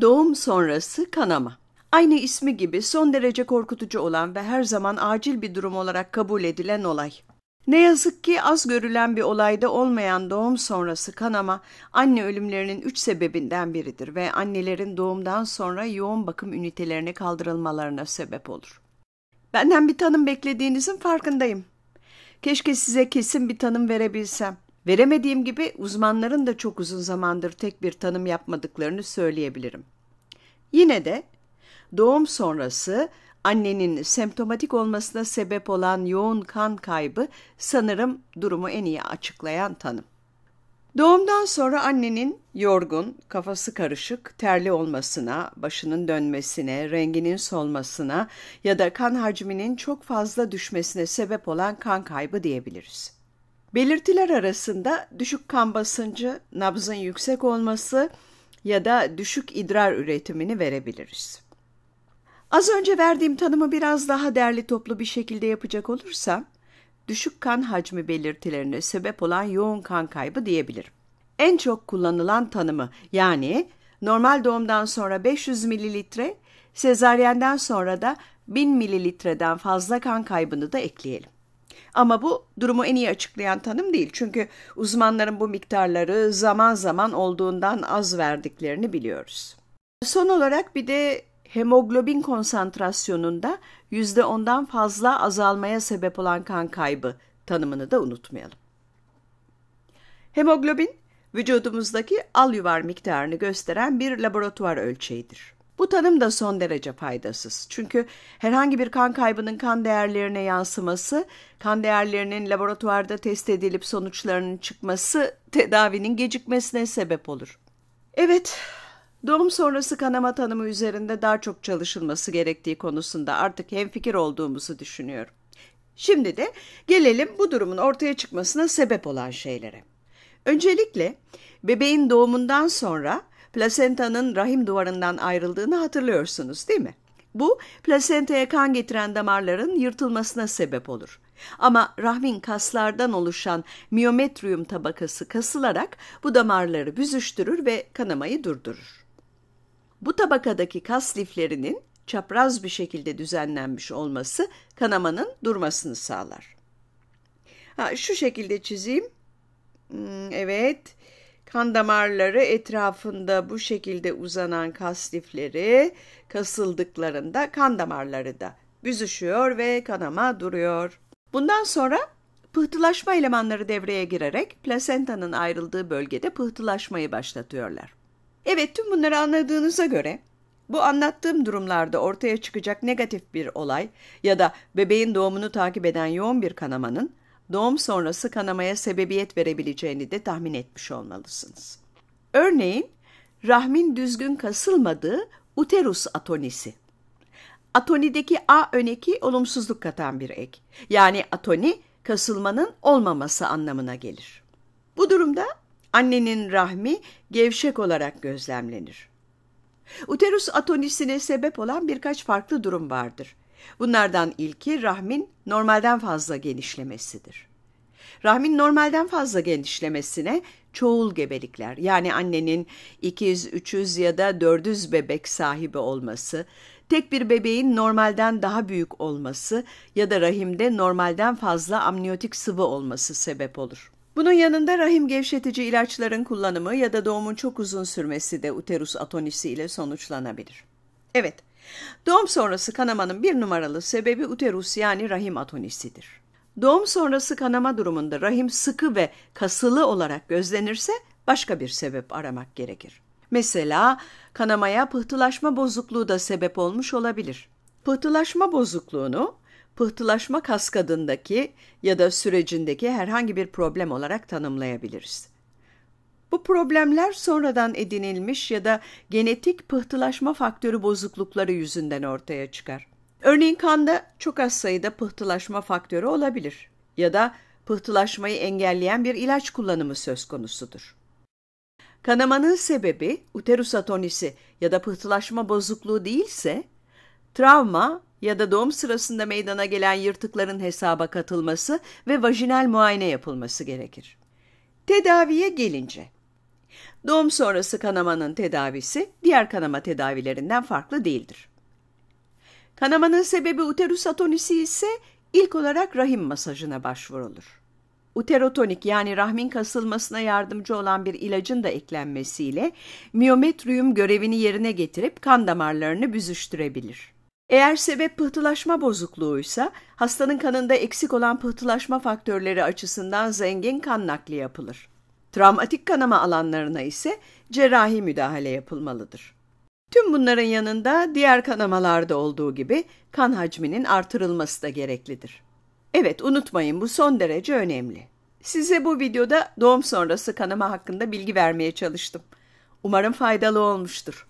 Doğum sonrası kanama. Aynı ismi gibi son derece korkutucu olan ve her zaman acil bir durum olarak kabul edilen olay. Ne yazık ki az görülen bir olayda olmayan doğum sonrası kanama anne ölümlerinin üç sebebinden biridir ve annelerin doğumdan sonra yoğun bakım ünitelerine kaldırılmalarına sebep olur. Benden bir tanım beklediğinizin farkındayım. Keşke size kesin bir tanım verebilsem. Veremediğim gibi uzmanların da çok uzun zamandır tek bir tanım yapmadıklarını söyleyebilirim. Yine de doğum sonrası annenin semptomatik olmasına sebep olan yoğun kan kaybı sanırım durumu en iyi açıklayan tanım. Doğumdan sonra annenin yorgun, kafası karışık, terli olmasına, başının dönmesine, renginin solmasına ya da kan hacminin çok fazla düşmesine sebep olan kan kaybı diyebiliriz. Belirtiler arasında düşük kan basıncı, nabzın yüksek olması ya da düşük idrar üretimini verebiliriz. Az önce verdiğim tanımı biraz daha derli toplu bir şekilde yapacak olursam, düşük kan hacmi belirtilerine sebep olan yoğun kan kaybı diyebilirim. En çok kullanılan tanımı yani normal doğumdan sonra 500 mililitre, sezaryenden sonra da 1000 mililitreden fazla kan kaybını da ekleyelim. Ama bu durumu en iyi açıklayan tanım değil. Çünkü uzmanların bu miktarları zaman zaman olduğundan az verdiklerini biliyoruz. Son olarak bir de hemoglobin konsantrasyonunda %10'dan fazla azalmaya sebep olan kan kaybı tanımını da unutmayalım. Hemoglobin vücudumuzdaki al yuvar miktarını gösteren bir laboratuvar ölçeğidir. Bu tanım da son derece faydasız. Çünkü herhangi bir kan kaybının kan değerlerine yansıması, kan değerlerinin laboratuvarda test edilip sonuçlarının çıkması tedavinin gecikmesine sebep olur. Evet, doğum sonrası kanama tanımı üzerinde daha çok çalışılması gerektiği konusunda artık hemfikir olduğumuzu düşünüyorum. Şimdi de gelelim bu durumun ortaya çıkmasına sebep olan şeylere. Öncelikle bebeğin doğumundan sonra plasentanın rahim duvarından ayrıldığını hatırlıyorsunuz değil mi? Bu plasentaya kan getiren damarların yırtılmasına sebep olur. Ama rahmin kaslardan oluşan miyometrium tabakası kasılarak bu damarları büzüştürür ve kanamayı durdurur. Bu tabakadaki kas liflerinin çapraz bir şekilde düzenlenmiş olması kanamanın durmasını sağlar. Ha, şu şekilde çizeyim. Hmm, evet, Kan damarları etrafında bu şekilde uzanan kas lifleri kasıldıklarında kan damarları da büzüşüyor ve kanama duruyor. Bundan sonra pıhtılaşma elemanları devreye girerek plasentanın ayrıldığı bölgede pıhtılaşmayı başlatıyorlar. Evet tüm bunları anladığınıza göre bu anlattığım durumlarda ortaya çıkacak negatif bir olay ya da bebeğin doğumunu takip eden yoğun bir kanamanın doğum sonrası kanamaya sebebiyet verebileceğini de tahmin etmiş olmalısınız. Örneğin rahmin düzgün kasılmadığı uterus atonisi. Atonideki A öneki olumsuzluk katan bir ek. Yani atoni kasılmanın olmaması anlamına gelir. Bu durumda annenin rahmi gevşek olarak gözlemlenir. Uterus atonisine sebep olan birkaç farklı durum vardır. Bunlardan ilki rahmin normalden fazla genişlemesidir. Rahmin normalden fazla genişlemesine çoğul gebelikler yani annenin 200, 300 ya da 400 bebek sahibi olması, tek bir bebeğin normalden daha büyük olması ya da rahimde normalden fazla amniyotik sıvı olması sebep olur. Bunun yanında rahim gevşetici ilaçların kullanımı ya da doğumun çok uzun sürmesi de uterus atonisi ile sonuçlanabilir. Evet, Doğum sonrası kanamanın bir numaralı sebebi uterus yani rahim atonisidir. Doğum sonrası kanama durumunda rahim sıkı ve kasılı olarak gözlenirse başka bir sebep aramak gerekir. Mesela kanamaya pıhtılaşma bozukluğu da sebep olmuş olabilir. Pıhtılaşma bozukluğunu pıhtılaşma kaskadındaki ya da sürecindeki herhangi bir problem olarak tanımlayabiliriz. Bu problemler sonradan edinilmiş ya da genetik pıhtılaşma faktörü bozuklukları yüzünden ortaya çıkar. Örneğin kanda çok az sayıda pıhtılaşma faktörü olabilir ya da pıhtılaşmayı engelleyen bir ilaç kullanımı söz konusudur. Kanamanın sebebi uterus atonisi ya da pıhtılaşma bozukluğu değilse, travma ya da doğum sırasında meydana gelen yırtıkların hesaba katılması ve vajinal muayene yapılması gerekir. Tedaviye gelince, Doğum sonrası kanamanın tedavisi diğer kanama tedavilerinden farklı değildir. Kanamanın sebebi uterus atonisi ise ilk olarak rahim masajına başvurulur. Uterotonik yani rahmin kasılmasına yardımcı olan bir ilacın da eklenmesiyle miyometrium görevini yerine getirip kan damarlarını büzüştürebilir. Eğer sebep pıhtılaşma bozukluğuysa hastanın kanında eksik olan pıhtılaşma faktörleri açısından zengin kan nakli yapılır. Travmatik kanama alanlarına ise cerrahi müdahale yapılmalıdır. Tüm bunların yanında diğer kanamalarda olduğu gibi kan hacminin artırılması da gereklidir. Evet unutmayın bu son derece önemli. Size bu videoda doğum sonrası kanama hakkında bilgi vermeye çalıştım. Umarım faydalı olmuştur.